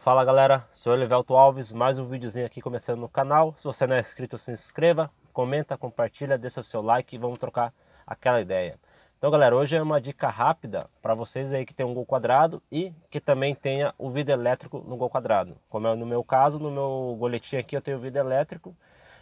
Fala galera, sou Elivelto Alves, mais um videozinho aqui começando no canal. Se você não é inscrito, se inscreva, comenta, compartilha, deixa seu like e vamos trocar aquela ideia. Então galera, hoje é uma dica rápida para vocês aí que tem um gol quadrado e que também tenha o vidro elétrico no gol quadrado. Como é no meu caso, no meu goletinho aqui eu tenho o vidro elétrico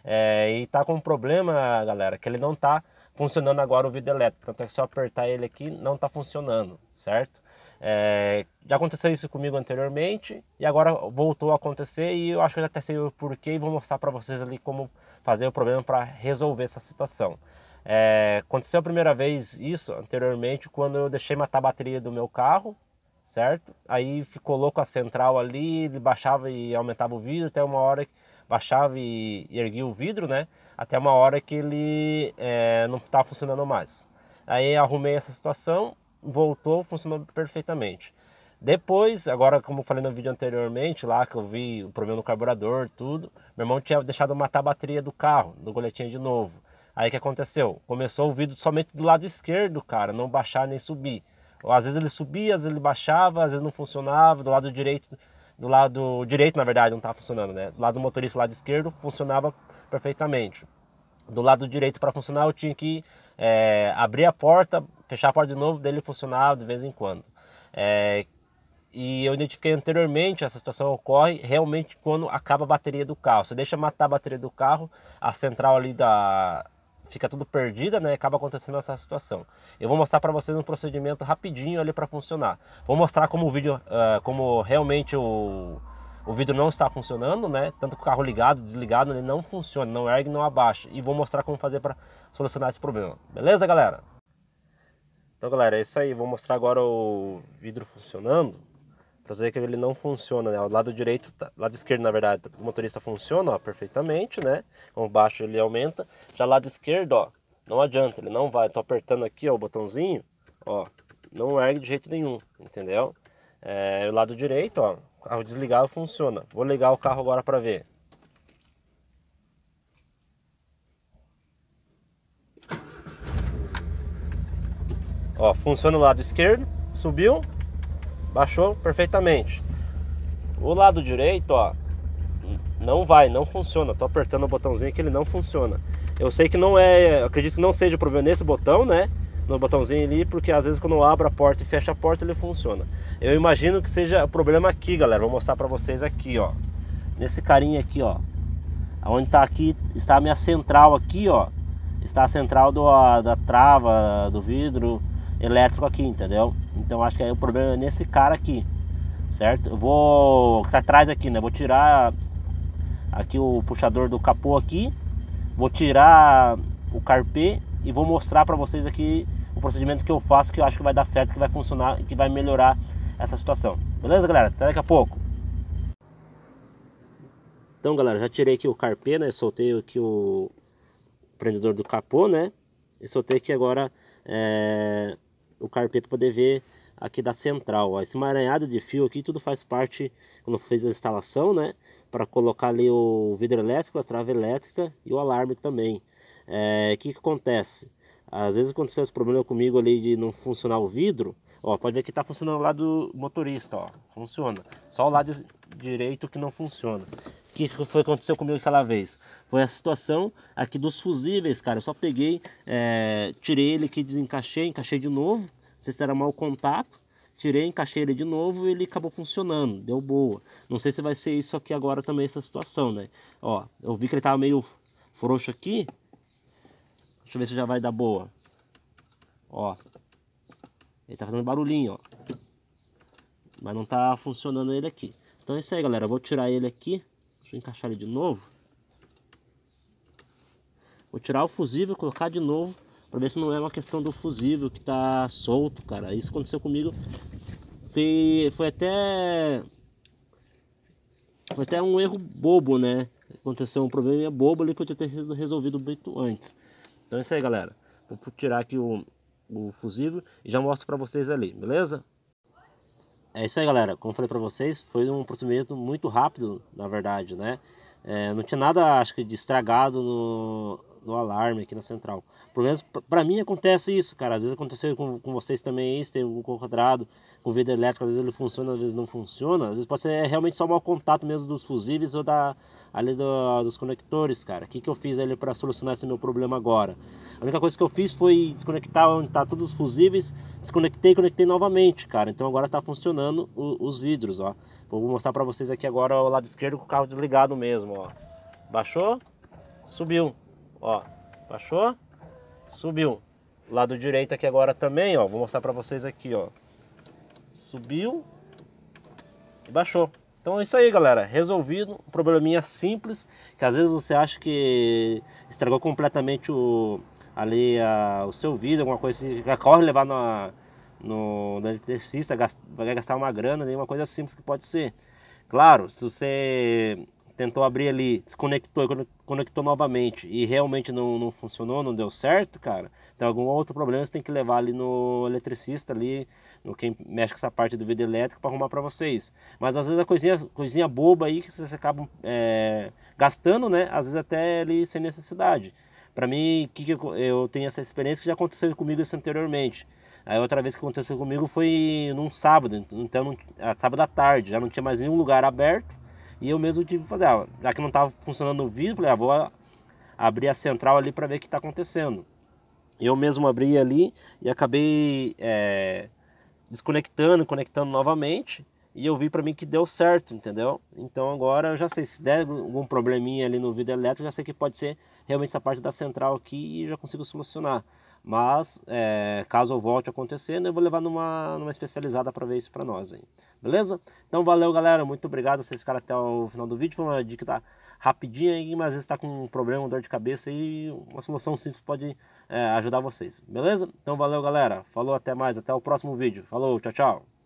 é, e tá com um problema galera, que ele não tá funcionando agora o vidro elétrico. Tanto é que se eu apertar ele aqui, não está funcionando, certo? É, já aconteceu isso comigo anteriormente e agora voltou a acontecer e eu acho que eu até sei o porquê e vou mostrar para vocês ali como fazer o problema para resolver essa situação. É, aconteceu a primeira vez isso anteriormente quando eu deixei matar a bateria do meu carro, certo? Aí ficou louco a central ali, ele baixava e aumentava o vidro até uma hora que baixava e, erguia o vidro, né? Até uma hora que ele é, não estava funcionando mais. Aí arrumei essa situação, voltou, funcionou perfeitamente. Depois, agora como eu falei no vídeo anteriormente, lá que eu vi o problema no carburador, tudo, meu irmão tinha deixado matar a bateria do carro, do goletinho de novo. Aí o que aconteceu? Começou o vidro somente do lado esquerdo, cara, não baixar nem subir. Às vezes ele subia, às vezes ele baixava, às vezes não funcionava, do lado direito do lado direito, na verdade, não estava tá funcionando, né? Do lado do motorista, do lado esquerdo, funcionava perfeitamente. Do lado direito, para funcionar, eu tinha que é, abrir a porta, fechar a porta de novo, dele funcionava de vez em quando. É, e eu identifiquei anteriormente, essa situação ocorre realmente quando acaba a bateria do carro. Você deixa matar a bateria do carro, a central ali da, fica tudo perdida, né? Acaba acontecendo essa situação. Eu vou mostrar para vocês um procedimento rapidinho ali para funcionar. Vou mostrar como o vídeo, uh, como realmente o, o vidro não está funcionando, né? Tanto com o carro ligado, desligado, ele não funciona, não ergue, não abaixa. E vou mostrar como fazer para solucionar esse problema. Beleza, galera? Então, galera, é isso aí. Vou mostrar agora o vidro funcionando. Pra você ver que ele não funciona, né? O lado direito, tá, lado esquerdo, na verdade, o motorista funciona, ó, perfeitamente, né? Com baixo ele aumenta. Já lado esquerdo, ó, não adianta, ele não vai. Tô apertando aqui, ó, o botãozinho, ó, não ergue de jeito nenhum, entendeu? É, o lado direito, ó, carro desligado funciona. Vou ligar o carro agora para ver. Ó, funciona o lado esquerdo, subiu, Baixou perfeitamente. O lado direito, ó, não vai, não funciona. Tô apertando o botãozinho que ele não funciona. Eu sei que não é, acredito que não seja o problema nesse botão, né? No botãozinho ali, porque às vezes quando eu abro a porta e fecha a porta ele funciona. Eu imagino que seja o problema aqui, galera. Vou mostrar para vocês aqui, ó. Nesse carinha aqui, ó. Onde tá aqui, está a minha central aqui, ó. Está a central do, a, da trava, do vidro elétrico aqui, entendeu? Então acho que aí o problema é nesse cara aqui, certo? Eu vou tá atrás aqui, né? Vou tirar aqui o puxador do capô aqui, vou tirar o carpê e vou mostrar para vocês aqui o procedimento que eu faço que eu acho que vai dar certo, que vai funcionar e que vai melhorar essa situação. Beleza, galera? Até daqui a pouco. Então, galera, já tirei aqui o carpê, né? Soltei aqui o prendedor do capô, né? E soltei aqui agora é o para poder ver aqui da central. Ó. Esse maranhado de fio aqui, tudo faz parte, quando fez a instalação, né? Para colocar ali o vidro elétrico, a trava elétrica e o alarme também. O é, que, que acontece? Às vezes aconteceu esse problema comigo ali de não funcionar o vidro. Ó, pode ver que está funcionando o lado motorista, ó. Funciona. Só o lado direito que não funciona. O que foi aconteceu comigo aquela vez? Foi a situação aqui dos fusíveis, cara. Eu só peguei, é, tirei ele aqui, desencaixei, encaixei de novo. Não sei se era mau contato. Tirei, encaixei ele de novo e ele acabou funcionando. Deu boa. Não sei se vai ser isso aqui agora também, essa situação, né? Ó, eu vi que ele tava meio frouxo aqui. Deixa eu ver se já vai dar boa. Ó. Ele tá fazendo barulhinho, ó. Mas não tá funcionando ele aqui. Então é isso aí, galera. Eu vou tirar ele aqui. Deixa eu encaixar ele de novo. Vou tirar o fusível e colocar de novo. Pra ver se não é uma questão do fusível que tá solto, cara. Isso aconteceu comigo. Foi, foi até... Foi até um erro bobo, né? Aconteceu um problema bobo ali que eu tinha ter resolvido muito antes. Então é isso aí, galera. Vou tirar aqui o, o fusível e já mostro para vocês ali, beleza? É isso aí, galera. Como falei para vocês, foi um procedimento muito rápido, na verdade, né? É, não tinha nada, acho que, de estragado no, no alarme aqui na central. Pelo menos para mim acontece isso, cara. Às vezes aconteceu com, com vocês também isso, tem um quadrado com vidro elétrico, às vezes ele funciona, às vezes não funciona. Às vezes pode ser é realmente só mau contato mesmo dos fusíveis ou da, ali do, dos conectores, cara. O que, que eu fiz ali para solucionar esse meu problema agora? A única coisa que eu fiz foi desconectar onde tá todos os fusíveis, desconectei e conectei novamente, cara. Então agora tá funcionando o, os vidros, ó. Vou mostrar para vocês aqui agora o lado esquerdo com o carro desligado mesmo, ó. Baixou, subiu. Ó, baixou? Subiu. Lado direito aqui agora também, ó. Vou mostrar pra vocês aqui, ó. Subiu. E baixou. Então é isso aí, galera. Resolvido. Um probleminha simples, que às vezes você acha que estragou completamente o ali a, o seu vídeo, alguma coisa assim, já corre levar na, no, no eletricista, gast, vai gastar uma grana, nenhuma coisa simples que pode ser. Claro, se você tentou abrir ali, desconectou conectou novamente e realmente não, não funcionou, não deu certo, cara, tem algum outro problema você tem que levar ali no eletricista ali, no quem mexe com essa parte do vidro elétrico para arrumar para vocês. Mas às vezes a coisinha, coisinha boba aí que vocês acabam é, gastando, né? Às vezes até ali sem necessidade. Para mim, que, que eu, eu tenho essa experiência que já aconteceu comigo isso anteriormente. Aí outra vez que aconteceu comigo foi num sábado, então não, sábado à tarde, já não tinha mais nenhum lugar aberto e eu mesmo tive que fazer, ah, já que não estava funcionando o vídeo, falei, ah, vou abrir a central ali para ver o que está acontecendo. Eu mesmo abri ali e acabei é, desconectando, conectando novamente. E eu vi para mim que deu certo, entendeu? Então agora eu já sei, se der algum probleminha ali no vidro elétrico, já sei que pode ser realmente essa parte da central aqui e já consigo solucionar. Mas é, caso volte acontecendo, eu vou levar numa, numa especializada para ver isso para nós. Hein? Beleza? Então valeu galera, muito obrigado vocês ficaram até o final do vídeo. Foi uma dica tá rapidinha aí, mas às vezes está com um problema, uma dor de cabeça e uma solução simples pode é, ajudar vocês. Beleza? Então valeu galera, falou, até mais, até o próximo vídeo. Falou, tchau, tchau.